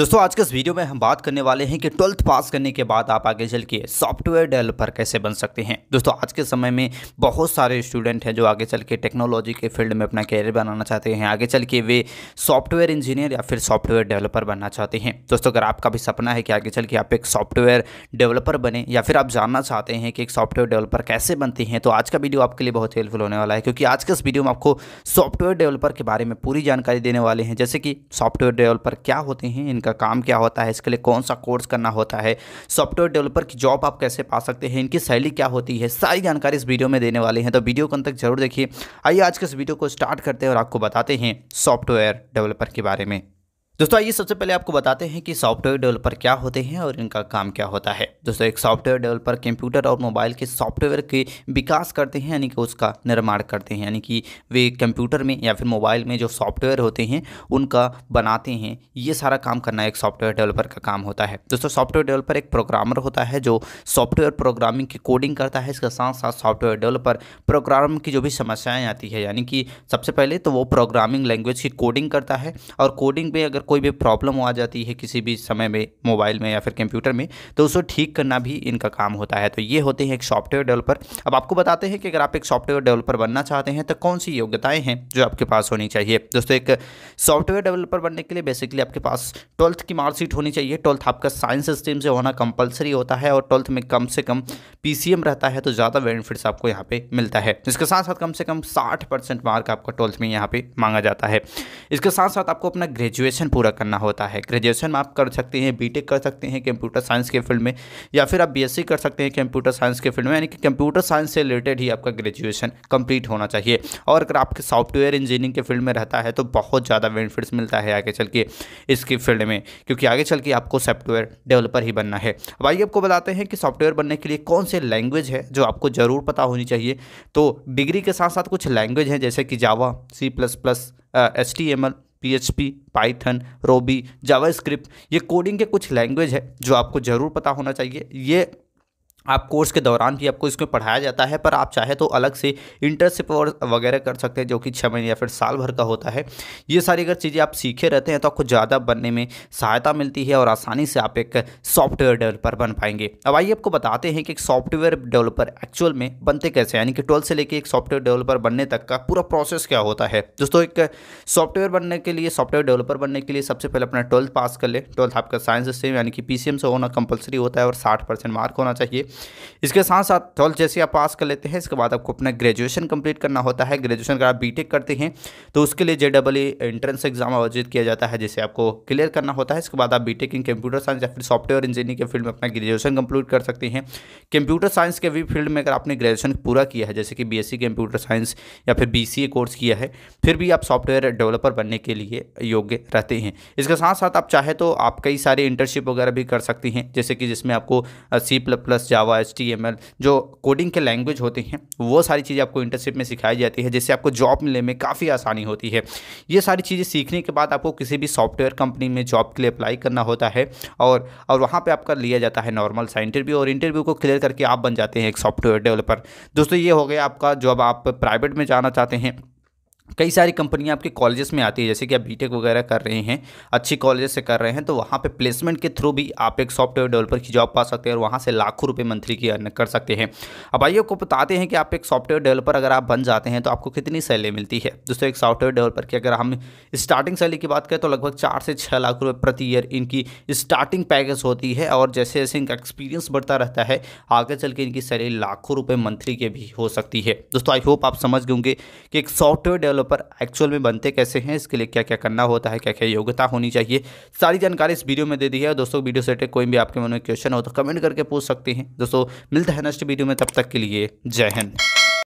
दोस्तों आज के इस वीडियो में हम बात करने वाले हैं कि ट्वेल्थ पास करने के बाद आप आगे चल के सॉफ्टवेयर डेवलपर कैसे बन सकते हैं दोस्तों आज के समय में बहुत सारे स्टूडेंट हैं जो आगे चल के टेक्नोलॉजी के फील्ड में अपना कैरियर बनाना चाहते हैं आगे चल के वे सॉफ्टवेयर इंजीनियर या फिर सॉफ्टवेयर डेवलपर बनना चाहते हैं दोस्तों अगर आपका भी सपना है कि आगे चल के आप एक सॉफ्टवेयर डेवलपर बने या फिर आप जानना चाहते हैं कि एक सॉफ्टवेयर डेवलपर कैसे बनते हैं तो आज का वीडियो आपके लिए बहुत हेल्पफुल होने वाला है क्योंकि आज के इस वीडियो में आपको सॉफ्टवेयर डेवलपर के बारे में पूरी जानकारी देने वाले हैं जैसे कि सॉफ्टवेयर डेवलपर क्या होते हैं इनका इसका काम क्या होता है इसके लिए कौन सा कोर्स करना होता है सॉफ्टवेयर डेवलपर की जॉब आप कैसे पा सकते हैं इनकी सैलरी क्या होती है सारी जानकारी इस वीडियो में देने वाले हैं तो वीडियो को अंत तक जरूर देखिए आइए आज के इस वीडियो को स्टार्ट करते हैं और आपको बताते हैं सॉफ्टवेयर डेवलपर के बारे में दोस्तों आइए सबसे पहले आपको बताते हैं कि सॉफ्टवेयर डेवलपर क्या होते हैं और इनका काम क्या होता है दोस्तों एक सॉफ्टवेयर डेवलपर कंप्यूटर और मोबाइल के सॉफ्टवेयर के विकास करते हैं यानी कि उसका निर्माण करते हैं यानी कि वे कंप्यूटर में या फिर मोबाइल में जो सॉफ्टवेयर होते हैं उनका बनाते हैं ये सारा काम करना एक सॉफ्टवेयर डेवलपर का काम होता है दोस्तों सॉफ्टवेयर डेवलपर एक प्रोग्रामर होता है जो सॉफ्टवेयर प्रोग्रामिंग की कोडिंग करता है इसके साथ साथ सॉफ्टवेयर डेवलपर प्रोग्राम की जो भी समस्याएँ आती है यानी कि सबसे पहले तो वो प्रोग्रामिंग लैंग्वेज की कोडिंग करता है और कोडिंग में अगर कोई भी प्रॉब्लम आ जाती है किसी भी समय में मोबाइल में या फिर कंप्यूटर में तो उसको ठीक करना भी इनका काम होता है तो ये होते हैं एक सॉफ्टवेयर डेवलपर अब आपको बताते हैं कि अगर आप एक सॉफ्टवेयर डेवलपर बनना चाहते हैं तो कौन सी योग्यताएँ हैं जो आपके पास होनी चाहिए दोस्तों एक सॉफ्टवेयर डेवलपर बनने के लिए बेसिकली आपके पास ट्वेल्थ की मार्कशीट होनी चाहिए ट्वेल्थ आपका साइंस स्ट्रीम से होना कंपलसरी होता है और ट्वेल्थ में कम से कम पी रहता है तो ज़्यादा बेनिफिट्स आपको यहाँ पर मिलता है इसके साथ साथ कम से कम साठ मार्क आपका ट्वेल्थ में यहाँ पर मांगा जाता है इसके साथ साथ आपको अपना ग्रेजुएशन पूरा करना होता है ग्रेजुएशन आप कर सकते हैं बीटेक कर सकते हैं कंप्यूटर साइंस के फील्ड में या फिर आप बीएससी कर सकते हैं कंप्यूटर साइंस के फील्ड में यानी कि कंप्यूटर साइंस से रिलेटेड ही आपका ग्रेजुएशन कंप्लीट होना चाहिए और अगर आपके सॉफ्टवेयर इंजीनियरिंग के फील्ड में रहता है तो बहुत ज़्यादा बेनिफिट्स मिलता है आगे चल के इसकी फील्ड में क्योंकि आगे चल के आपको सॉफ्टवेयर डेवलपर ही बनना है अब आइए आपको बताते हैं कि सॉफ्टवेयर बनने के लिए कौन से लैंग्वेज है जो आपको ज़रूर पता होनी चाहिए तो डिग्री के साथ साथ कुछ लैंग्वेज हैं जैसे कि Java C plus plus S T M L PHP Python Ruby JavaScript ये कोडिंग के कुछ लैंग्वेज है जो आपको ज़रूर पता होना चाहिए ये आप कोर्स के दौरान भी आपको इसमें पढ़ाया जाता है पर आप चाहे तो अलग से इंटर्नशिप वगैरह कर सकते हैं जो कि छः महीने या फिर साल भर का होता है ये सारी अगर चीज़ें आप सीखे रहते हैं तो आपको ज़्यादा बनने में सहायता मिलती है और आसानी से आप एक सॉफ्टवेयर डेवलपर बन पाएंगे अब आइए आपको बताते हैं कि एक सॉफ्टवेयर डेवलपर एक्चुअल में बनते कैसे यानी कि ट्वेल्थ से लेकर एक सॉफ्टवेयर डेवलपर बनने तक का पूरा प्रोसेस क्या होता है दोस्तों एक सॉफ्टवेयर बनने के लिए सॉफ्टवेयर डेवलपर बनने के लिए सबसे पहले अपना ट्वेल्थ पास कर ले ट्वेल्थ आपका साइंस से यानी कि पी से होना कंपलसरी होता है और साठ मार्क होना चाहिए इसके साथ साथ ट्वेल्थ जैसे आप पास कर लेते हैं इसके बाद आपको अपना ग्रेजुएशन कंप्लीट करना होता है ग्रेजुएशन अगर आप बीटेक करते हैं तो उसके लिए जे डबल एंट्रेंस एग्जाम आयोजित किया जाता है जिसे आपको क्लियर करना होता है इसके बाद आप बीटेक इन कंप्यूटर साइंस या फिर सॉफ्टवेयर इंजीनियरिंग के फील्ड में अपना ग्रेजुएशन कंप्लीट कर सकते हैं कंप्यूटर साइंस के भी फील्ड में अगर आपने ग्रेजुएशन पूरा किया है जैसे कि बी कंप्यूटर साइंस या फिर बी कोर्स किया है फिर भी आप सॉफ्टवेयर डेवलपर बनने के लिए योग्य रहते हैं इसके साथ साथ आप चाहे तो आप कई सारे इंटर्नशिप वगैरह भी कर सकते हैं जैसे कि जिसमें आपको C plus plus Java H T M L जो कोडिंग के लैंग्वेज होते हैं वो सारी चीज़ें आपको इंटर्नशिप में सिखाई जाती है जिससे आपको जॉब मिलने में काफ़ी आसानी होती है ये सारी चीज़ें सीखने के बाद आपको किसी भी सॉफ्टवेयर कंपनी में जॉब के लिए अप्लाई करना होता है और और वहाँ पर आपका लिया जाता है नॉर्मल सा इंटरव्यू और इंटरव्यू को क्लियर करके आप बन जाते हैं एक सॉफ्टवेयर डेवलपर दोस्तों ये हो गया आपका जॉब आप प्राइवेट में जाना चाहते हैं कई सारी कंपनियां आपके कॉलेजेस में आती है जैसे कि आप बीटेक वगैरह कर रहे हैं अच्छी कॉलेजेस से कर रहे हैं तो वहाँ पे प्लेसमेंट के थ्रू भी आप एक सॉफ्टवेयर डेवलपर की जॉब पा सकते हैं और वहाँ से लाखों रुपए मंथली की अर्न कर सकते हैं अब आइए आपको बताते हैं कि आप एक सॉफ्टवेयर डेवलपर अगर आप बन जाते हैं तो आपको कितनी सैलरी मिलती है दोस्तों एक सॉफ्टवेयर डेवलपर की अगर हम स्टार्टिंग सैलरी की बात करें तो लगभग चार से छः लाख रुपये प्रति ईयर इनकी स्टार्टिंग पैकेज होती है और जैसे जैसे इनका एक्सपीरियंस बढ़ता रहता है आगे चल के इनकी सैलरी लाखों रुपये मंथली के भी हो सकती है दोस्तों आई होप आप समझ गए होंगे कि एक सॉफ्टवेयर डेवलपर डेवलपर एक्चुअल में बनते कैसे हैं इसके लिए क्या क्या करना होता है क्या क्या योग्यता होनी चाहिए सारी जानकारी इस वीडियो में दे दी है दोस्तों वीडियो से कोई भी आपके मन में क्वेश्चन हो तो कमेंट करके पूछ सकते हैं दोस्तों मिलता है नेक्स्ट वीडियो में तब तक के लिए जय हिंद